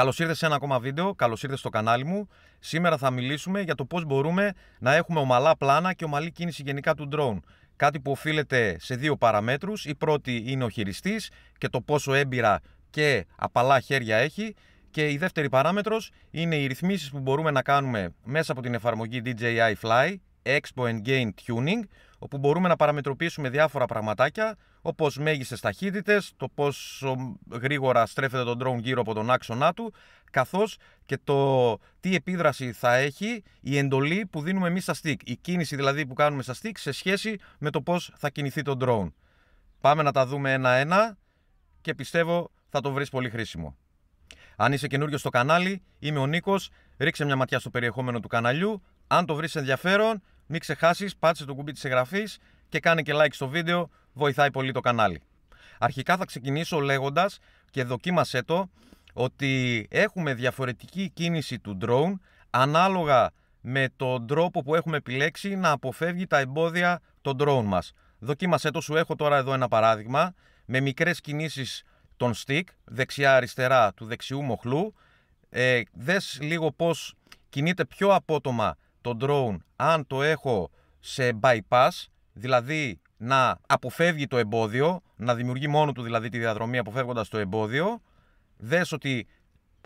Καλώς ήρθες σε ένα ακόμα βίντεο. Καλώς ήρθες στο κανάλι μου. Σήμερα θα μιλήσουμε για το πώς μπορούμε να έχουμε ομαλά πλάνα και ομαλή κίνηση γενικά του drone. Κάτι που οφείλεται σε δύο παραμέτρους. Η πρώτη είναι ο χειριστής και το πόσο έμπειρα και απαλά χέρια έχει. Και η δεύτερη παράμετρος είναι οι ρυθμίσεις που μπορούμε να κάνουμε μέσα από την εφαρμογή DJI Fly, Expo and Gain Tuning, όπου μπορούμε να παραμετροποιήσουμε διάφορα πραγματάκια, όπως μέγιστες ταχύτητες, το πόσο γρήγορα στρέφεται το drone γύρω από τον άξονά του, καθώς και το τι επίδραση θα έχει η εντολή που δίνουμε εμείς στα stick. Η κίνηση δηλαδή που κάνουμε στα stick σε σχέση με το πώς θα κινηθεί το drone. Πάμε να τα δούμε ένα-ένα και πιστεύω θα το βρεις πολύ χρήσιμο. Αν είσαι καινούριος στο κανάλι, είμαι ο Νίκος. Ρίξε μια ματιά στο περιεχόμενο του καναλιού. Αν το βρεις ενδιαφέρον, μην ξεχάσεις, πάτσε το κουμπί της εγγραφής και κάνε και like στο βίντεο, βοηθάει πολύ το κανάλι. Αρχικά θα ξεκινήσω λέγοντας και δοκίμασέ το ότι έχουμε διαφορετική κίνηση του drone ανάλογα με τον τρόπο που έχουμε επιλέξει να αποφεύγει τα εμπόδια των drone μας. Δοκίμασέ το, σου έχω τώρα εδώ ένα παράδειγμα με μικρές κινήσεις των stick, δεξιά-αριστερά του δεξιού μοχλού. Ε, δες λίγο πώς κινείται πιο απότομα το drone αν το έχω σε bypass, δηλαδή να αποφεύγει το εμπόδιο, να δημιουργεί μόνο του δηλαδή τη διαδρομή αποφεύγοντας το εμπόδιο. Δες ότι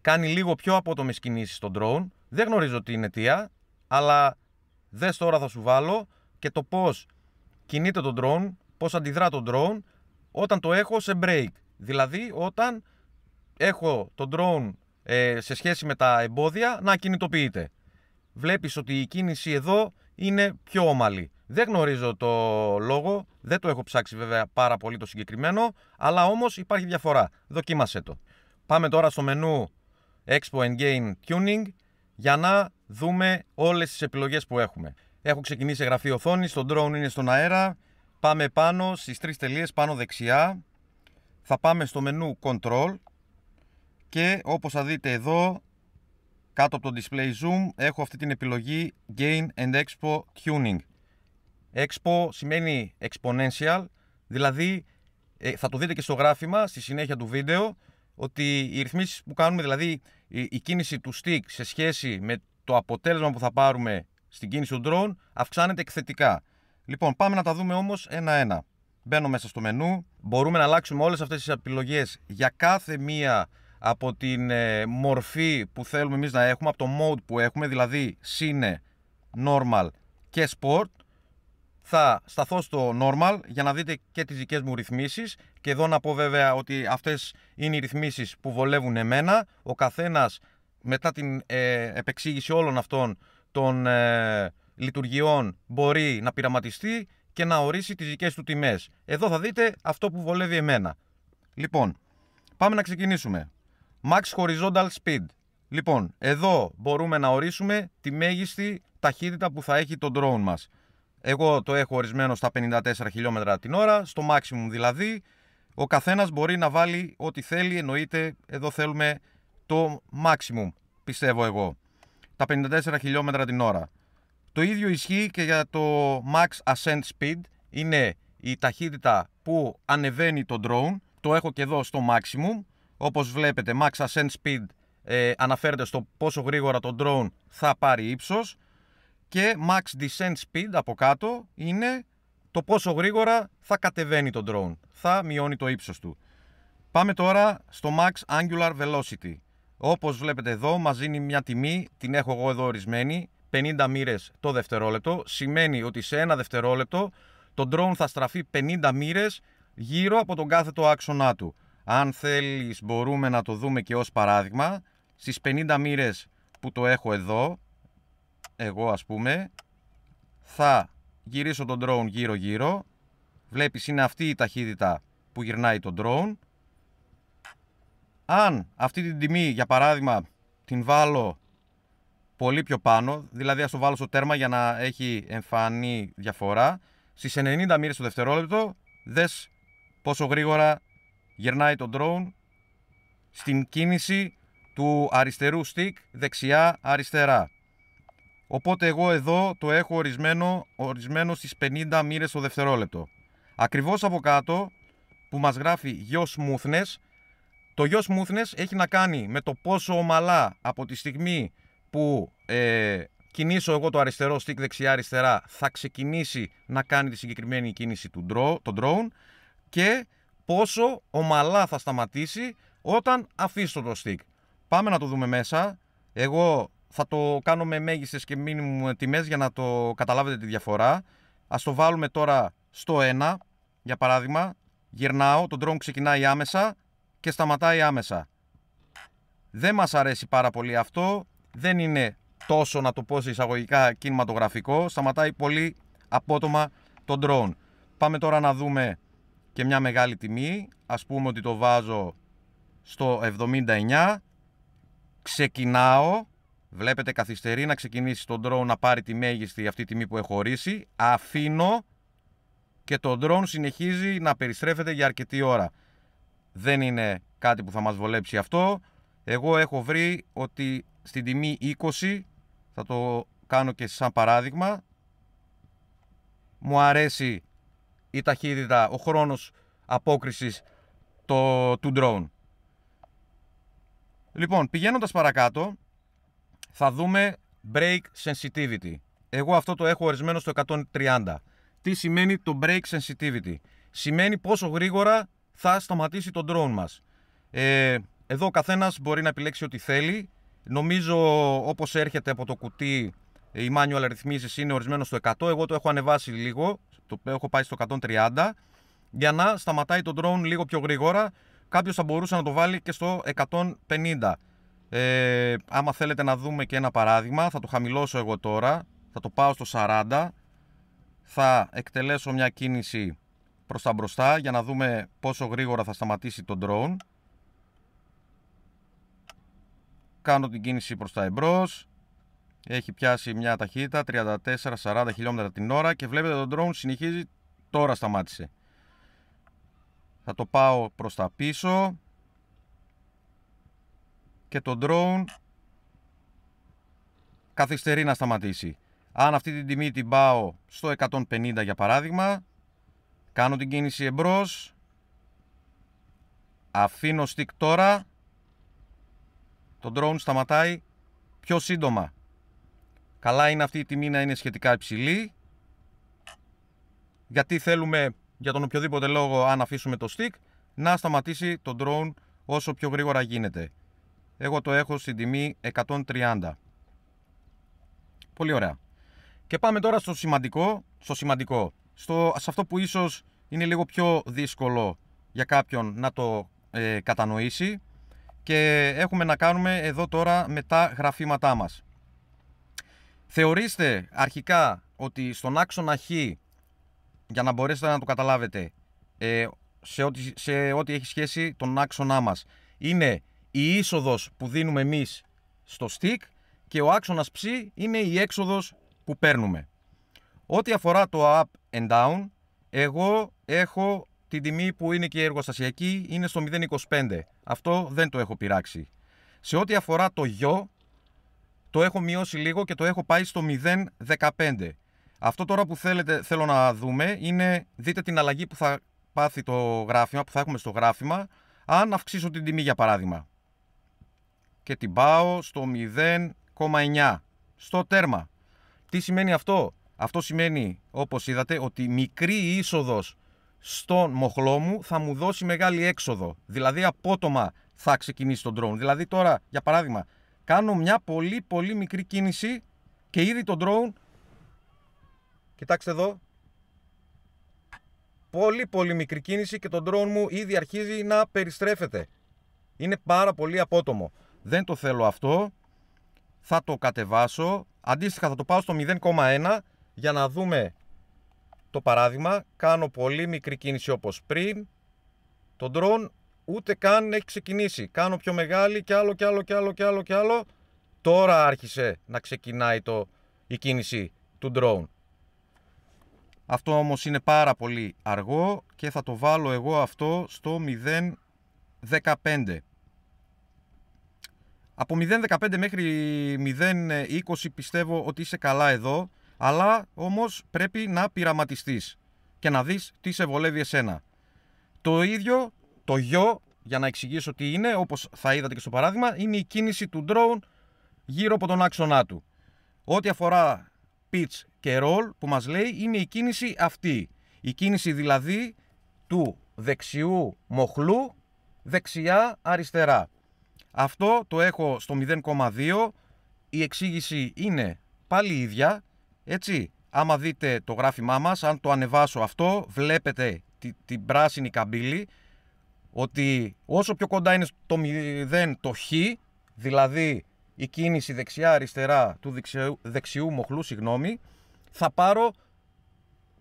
κάνει λίγο πιο απότομες κινήσεις το drone. Δεν γνωρίζω τι είναι αιτία, αλλά δες τώρα θα σου βάλω και το πώς κινείται το drone, πώς αντιδρά το drone όταν το έχω σε break. Δηλαδή όταν έχω το drone ε, σε σχέση με τα εμπόδια να κινητοποιείται βλέπεις ότι η κίνηση εδώ είναι πιο ομαλή. Δεν γνωρίζω το λόγο, δεν το έχω ψάξει βέβαια πάρα πολύ το συγκεκριμένο, αλλά όμως υπάρχει διαφορά. Δοκίμασέ το. Πάμε τώρα στο μενού Expo Game Tuning για να δούμε όλες τις επιλογές που έχουμε. Έχω ξεκινήσει εγγραφή οθόνη, το drone είναι στον αέρα. Πάμε πάνω στις τρεις τελείες πάνω δεξιά. Θα πάμε στο μενού Control και όπως θα δείτε εδώ κάτω από το display zoom έχω αυτή την επιλογή Gain and Expo Tuning. Expo σημαίνει exponential, δηλαδή ε, θα το δείτε και στο γράφημα στη συνέχεια του βίντεο ότι οι ρυθμίσεις που κάνουμε, δηλαδή η, κίνηση του stick σε σχέση με το αποτέλεσμα που θα πάρουμε στην κίνηση του drone αυξάνεται εκθετικά. Λοιπόν, πάμε να τα δούμε όμως ένα-ένα. Μπαίνω μέσα στο μενού, μπορούμε να αλλάξουμε όλες αυτές τις επιλογές για κάθε μία από την ε, μορφή που θέλουμε εμείς να έχουμε, από το mode που έχουμε, δηλαδή σύνε, normal και sport. Θα σταθώ στο normal για να δείτε και τις δικές μου ρυθμίσεις και εδώ να πω βέβαια ότι αυτές είναι οι ρυθμίσεις που βολεύουν εμένα. Ο καθένας μετά την ε, επεξήγηση όλων αυτών των ε, λειτουργιών μπορεί να πειραματιστεί και να ορίσει τις δικές του τιμές. Εδώ θα δείτε αυτό που βολεύει εμένα. Λοιπόν, πάμε να ξεκινήσουμε. Max Horizontal Speed. Λοιπόν, εδώ μπορούμε να ορίσουμε τη μέγιστη ταχύτητα που θα έχει το drone μας. Εγώ το έχω ορισμένο στα 54 χιλιόμετρα την ώρα, στο maximum δηλαδή. Ο καθένας μπορεί να βάλει ό,τι θέλει, εννοείται εδώ θέλουμε το maximum, πιστεύω εγώ. Τα 54 χιλιόμετρα την ώρα. Το ίδιο ισχύει και για το Max Ascent Speed. Είναι η ταχύτητα που ανεβαίνει το drone. Το έχω και εδώ στο maximum. Όπως βλέπετε, Max Ascent Speed ε, αναφέρεται στο πόσο γρήγορα το drone θα πάρει ύψος και Max Descent Speed από κάτω είναι το πόσο γρήγορα θα κατεβαίνει το drone, θα μειώνει το ύψος του. Πάμε τώρα στο Max Angular Velocity. Όπως βλέπετε εδώ μας δίνει μια τιμή, την έχω εγώ εδώ ορισμένη, 50 μοίρες το δευτερόλεπτο. Σημαίνει ότι σε ένα δευτερόλεπτο το drone θα στραφεί 50 μοίρες γύρω από τον κάθετο άξονά του. Αν θέλεις μπορούμε να το δούμε και ως παράδειγμα. Στις 50 μοίρες που το έχω εδώ, εγώ ας πούμε, θα γυρίσω τον drone γύρω γύρω. Βλέπεις είναι αυτή η ταχύτητα που γυρνάει το drone. Αν αυτή την τιμή για παράδειγμα την βάλω πολύ πιο πάνω, δηλαδή ας το βάλω στο τέρμα για να έχει εμφανή διαφορά, στις 90 μοίρες το δευτερόλεπτο δες πόσο γρήγορα γυρνάει το drone στην κίνηση του αριστερού stick δεξιά αριστερά. Οπότε εγώ εδώ το έχω ορισμένο, ορισμένο στις 50 μοίρες το δευτερόλεπτο. Ακριβώς από κάτω που μας γράφει γιος smoothness, το γιος smoothness έχει να κάνει με το πόσο ομαλά από τη στιγμή που ε, κινήσω εγώ το αριστερό stick δεξιά αριστερά θα ξεκινήσει να κάνει τη συγκεκριμένη κίνηση του το drone και πόσο ομαλά θα σταματήσει όταν αφήσω το stick. Πάμε να το δούμε μέσα. Εγώ θα το κάνω με μέγιστες και μήνυμου τιμές για να το καταλάβετε τη διαφορά. Ας το βάλουμε τώρα στο 1, για παράδειγμα. Γυρνάω, το drone ξεκινάει άμεσα και σταματάει άμεσα. Δεν μας αρέσει πάρα πολύ αυτό. Δεν είναι τόσο, να το πω σε εισαγωγικά, κινηματογραφικό. Σταματάει πολύ απότομα το drone. Πάμε τώρα να δούμε και μια μεγάλη τιμή, ας πούμε ότι το βάζω στο 79, ξεκινάω, βλέπετε καθυστερεί να ξεκινήσει τον drone να πάρει τη μέγιστη αυτή τιμή που έχω ορίσει, αφήνω και το drone συνεχίζει να περιστρέφεται για αρκετή ώρα. Δεν είναι κάτι που θα μας βολέψει αυτό. Εγώ έχω βρει ότι στην τιμή 20, θα το κάνω και σαν παράδειγμα, μου αρέσει η ταχύτητα, ο χρόνος απόκρισης του drone. Λοιπόν, πηγαίνοντας παρακάτω, θα δούμε brake sensitivity. Εγώ αυτό το έχω ορισμένο στο 130. Τι σημαίνει το brake sensitivity. Σημαίνει πόσο γρήγορα θα σταματήσει το drone μας. Ε, εδώ ο καθένας μπορεί να επιλέξει ό,τι θέλει. Νομίζω όπως έρχεται από το κουτί ε, οι manual αριθμίσει είναι ορισμένος στο 100, εγώ το έχω ανεβάσει λίγο, το έχω πάει στο 130 για να σταματάει το drone λίγο πιο γρήγορα. Κάποιος θα μπορούσε να το βάλει και στο 150. Ε, άμα θέλετε να δούμε και ένα παράδειγμα, θα το χαμηλώσω εγώ τώρα, θα το πάω στο 40, θα εκτελέσω μια κίνηση προς τα μπροστά για να δούμε πόσο γρήγορα θα σταματήσει το drone. Κάνω την κίνηση προς τα εμπρός, έχει πιάσει μια ταχύτητα 34-40 χιλιόμετρα την ώρα και βλέπετε το drone συνεχίζει τώρα σταμάτησε. Θα το πάω προς τα πίσω και το drone καθυστερεί να σταματήσει. Αν αυτή την τιμή την πάω στο 150 για παράδειγμα, κάνω την κίνηση εμπρός, αφήνω stick τώρα, το drone σταματάει πιο σύντομα. Καλά είναι αυτή η τιμή να είναι σχετικά υψηλή. Γιατί θέλουμε για τον οποιοδήποτε λόγο αν αφήσουμε το stick να σταματήσει το drone όσο πιο γρήγορα γίνεται. Εγώ το έχω στην τιμή 130. Πολύ ωραία. Και πάμε τώρα στο σημαντικό, στο σημαντικό. Στο, σε αυτό που ίσως είναι λίγο πιο δύσκολο για κάποιον να το ε, κατανοήσει και έχουμε να κάνουμε εδώ τώρα με τα γραφήματά μας. Θεωρήστε αρχικά ότι στον άξονα Χ, για να μπορέσετε να το καταλάβετε, ε, σε, ό,τι, σε ό,τι έχει σχέση τον άξονά μας, είναι η είσοδος που δίνουμε εμείς στο stick και ο άξονας ψ είναι η έξοδος που παίρνουμε. Ό,τι αφορά το up and down, εγώ έχω την τιμή που είναι και εργοστασιακή, είναι στο 0,25. Αυτό δεν το έχω πειράξει. Σε ό,τι αφορά το γιο, το έχω μειώσει λίγο και το έχω πάει στο 0,15. Αυτό τώρα που θέλετε, θέλω να δούμε είναι δείτε την αλλαγή που θα πάθει το γράφημα, που θα έχουμε στο γράφημα, αν αυξήσω την τιμή για παράδειγμα. Και την πάω στο 0,9, στο τέρμα. Τι σημαίνει αυτό. Αυτό σημαίνει, όπως είδατε, ότι μικρή είσοδος στον μοχλό μου θα μου δώσει μεγάλη έξοδο. Δηλαδή απότομα θα ξεκινήσει τον drone. Δηλαδή τώρα, για παράδειγμα, κάνω μια πολύ πολύ μικρή κίνηση και ήδη το drone, κοιτάξτε εδώ, πολύ πολύ μικρή κίνηση και το drone μου ήδη αρχίζει να περιστρέφεται. Είναι πάρα πολύ απότομο. Δεν το θέλω αυτό. Θα το κατεβάσω. Αντίστοιχα θα το πάω στο 0,1 για να δούμε το παράδειγμα. Κάνω πολύ μικρή κίνηση όπως πριν. Το drone ούτε καν έχει ξεκινήσει. Κάνω πιο μεγάλη και άλλο και άλλο και άλλο και άλλο και άλλο. Τώρα άρχισε να ξεκινάει το, η κίνηση του drone. Αυτό όμως είναι πάρα πολύ αργό και θα το βάλω εγώ αυτό στο 0.15. Από 0.15 μέχρι 0.20 πιστεύω ότι είσαι καλά εδώ, αλλά όμως πρέπει να πειραματιστείς και να δεις τι σε βολεύει εσένα. Το ίδιο το γιο, για να εξηγήσω τι είναι, όπως θα είδατε και στο παράδειγμα, είναι η κίνηση του drone γύρω από τον άξονά του. Ό,τι αφορά pitch και roll που μας λέει είναι η κίνηση αυτή. Η κίνηση δηλαδή του δεξιού μοχλού δεξιά αριστερά. Αυτό το έχω στο 0,2. Η εξήγηση είναι πάλι ίδια. Έτσι, άμα δείτε το γράφημά μας, αν το ανεβάσω αυτό, βλέπετε την πράσινη καμπύλη ότι όσο πιο κοντά είναι το 0 το χ, δηλαδή η κίνηση δεξιά-αριστερά του δεξιού, δεξιού μοχλού, συγγνώμη, θα πάρω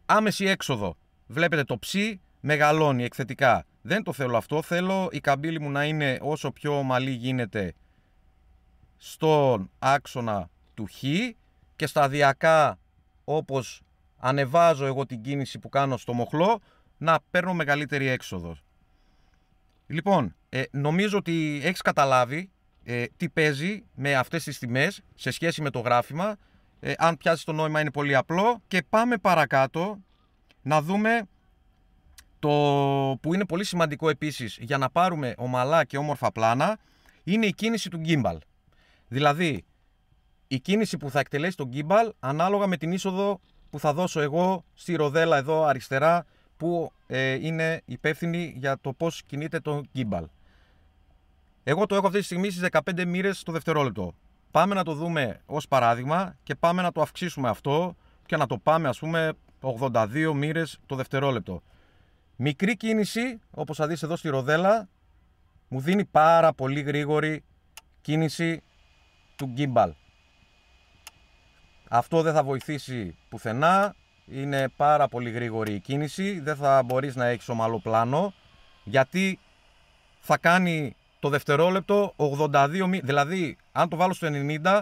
άμεση έξοδο. Βλέπετε το ψ μεγαλώνει εκθετικά. Δεν το θέλω αυτό, θέλω η καμπύλη μου να είναι όσο πιο ομαλή γίνεται στον άξονα του χ και σταδιακά όπως ανεβάζω εγώ την κίνηση που κάνω στο μοχλό να παίρνω μεγαλύτερη έξοδο. Λοιπόν, ε, νομίζω ότι έχεις καταλάβει ε, τι παίζει με αυτές τις τιμές σε σχέση με το γράφημα. Ε, αν πιάσεις το νόημα, είναι πολύ απλό. Και πάμε παρακάτω να δούμε το που είναι πολύ σημαντικό επίσης για να πάρουμε ομαλά και όμορφα πλάνα. Είναι η κίνηση του γκίμπαλ. Δηλαδή, η κίνηση που θα εκτελέσει τον γκίμπαλ ανάλογα με την είσοδο που θα δώσω εγώ στη ροδέλα εδώ αριστερά που ε, είναι υπεύθυνη για το πώς κινείται το gimbal. Εγώ το έχω αυτή τη στιγμή στις 15 μοίρες το δευτερόλεπτο. Πάμε να το δούμε ως παράδειγμα και πάμε να το αυξήσουμε αυτό και να το πάμε ας πούμε 82 μοίρες το δευτερόλεπτο. Μικρή κίνηση, όπως θα δεις εδώ στη ροδέλα, μου δίνει πάρα πολύ γρήγορη κίνηση του gimbal. Αυτό δεν θα βοηθήσει πουθενά, είναι πάρα πολύ γρήγορη η κίνηση. Δεν θα μπορείς να έχεις ομαλό πλάνο. Γιατί θα κάνει το δευτερόλεπτο 82. Δηλαδή, αν το βάλω στο 90,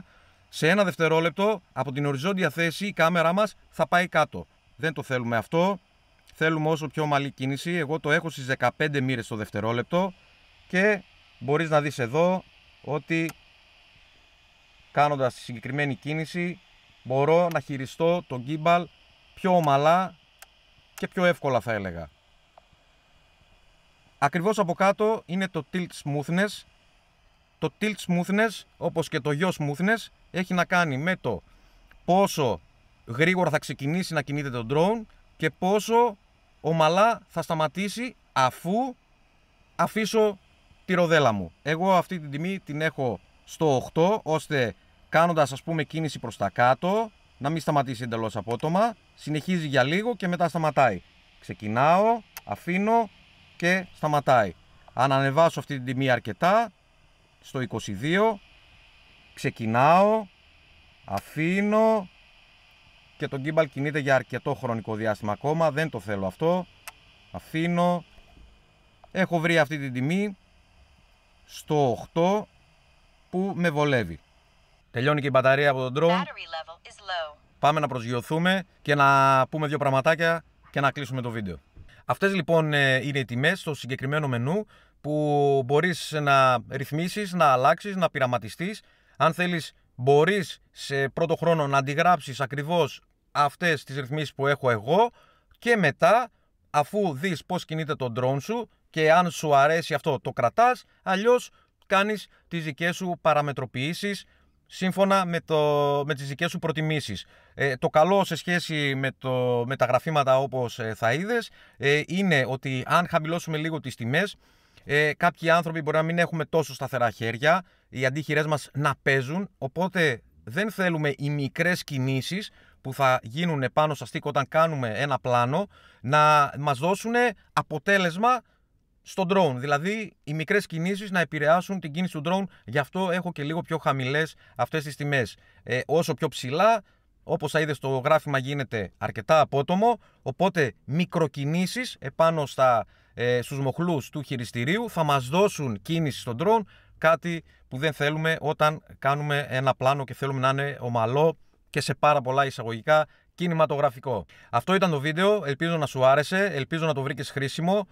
σε ένα δευτερόλεπτο από την οριζόντια θέση η κάμερα μας θα πάει κάτω. Δεν το θέλουμε αυτό. Θέλουμε όσο πιο ομαλή κίνηση. Εγώ το έχω στις 15 μοίρες το δευτερόλεπτο. Και μπορείς να δεις εδώ ότι κάνοντας τη συγκεκριμένη κίνηση μπορώ να χειριστώ τον gimbal πιο ομαλά και πιο εύκολα θα έλεγα. Ακριβώς από κάτω είναι το tilt smoothness. Το tilt smoothness όπως και το yaw smoothness έχει να κάνει με το πόσο γρήγορα θα ξεκινήσει να κινείται το drone και πόσο ομαλά θα σταματήσει αφού αφήσω τη ροδέλα μου. Εγώ αυτή την τιμή την έχω στο 8 ώστε κάνοντας ας πούμε κίνηση προς τα κάτω να μην σταματήσει εντελώς απότομα. Συνεχίζει για λίγο και μετά σταματάει. Ξεκινάω, αφήνω και σταματάει. Αν ανεβάσω αυτή την τιμή αρκετά, στο 22, ξεκινάω, αφήνω και το gimbal κινείται για αρκετό χρονικό διάστημα ακόμα. Δεν το θέλω αυτό. Αφήνω. Έχω βρει αυτή την τιμή στο 8 που με βολεύει. Τελειώνει και η μπαταρία από τον drone. Πάμε να προσγειωθούμε και να πούμε δύο πραγματάκια και να κλείσουμε το βίντεο. Αυτές λοιπόν ε, είναι οι τιμές στο συγκεκριμένο μενού που μπορείς να ρυθμίσεις, να αλλάξεις, να πειραματιστείς. Αν θέλεις μπορείς σε πρώτο χρόνο να αντιγράψεις ακριβώς αυτές τις ρυθμίσεις που έχω εγώ και μετά αφού δεις πώς κινείται το drone σου και αν σου αρέσει αυτό το κρατάς, αλλιώς κάνεις τις δικές σου παραμετροποιήσεις σύμφωνα με, το, με τις δικές σου προτιμήσεις. Ε, το καλό σε σχέση με, το, με τα γραφήματα όπως ε, θα είδες ε, είναι ότι αν χαμηλώσουμε λίγο τις τιμές, ε, κάποιοι άνθρωποι μπορεί να μην έχουμε τόσο σταθερά χέρια, οι αντίχειρές μας να παίζουν, οπότε δεν θέλουμε οι μικρές κινήσεις που θα γίνουν πάνω στα στίκ όταν κάνουμε ένα πλάνο να μας δώσουν αποτέλεσμα στο drone. Δηλαδή οι μικρές κινήσεις να επηρεάσουν την κίνηση του drone. Γι' αυτό έχω και λίγο πιο χαμηλές αυτές τις τιμές. Ε, όσο πιο ψηλά, όπως θα είδες το γράφημα γίνεται αρκετά απότομο. Οπότε μικροκινήσεις επάνω στα, ε, μοχλούς του χειριστηρίου θα μας δώσουν κίνηση στον drone. Κάτι που δεν θέλουμε όταν κάνουμε ένα πλάνο και θέλουμε να είναι ομαλό και σε πάρα πολλά εισαγωγικά κινηματογραφικό. Αυτό ήταν το βίντεο, ελπίζω να σου άρεσε, ελπίζω να το βρήκες χρήσιμο.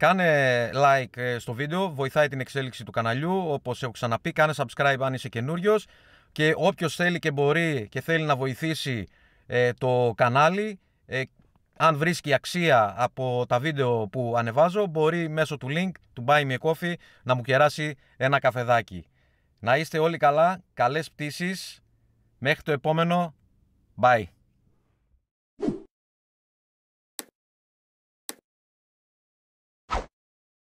Κάνε like ε, στο βίντεο, βοηθάει την εξέλιξη του καναλιού, όπως έχω ξαναπεί, κάνε subscribe αν είσαι καινούριος. και όποιος θέλει και μπορεί και θέλει να βοηθήσει ε, το κανάλι, ε, αν βρίσκει αξία από τα βίντεο που ανεβάζω, μπορεί μέσω του link του Buy Me a Coffee να μου κεράσει ένα καφεδάκι. Να είστε όλοι καλά, καλές πτήσεις, μέχρι το επόμενο, bye!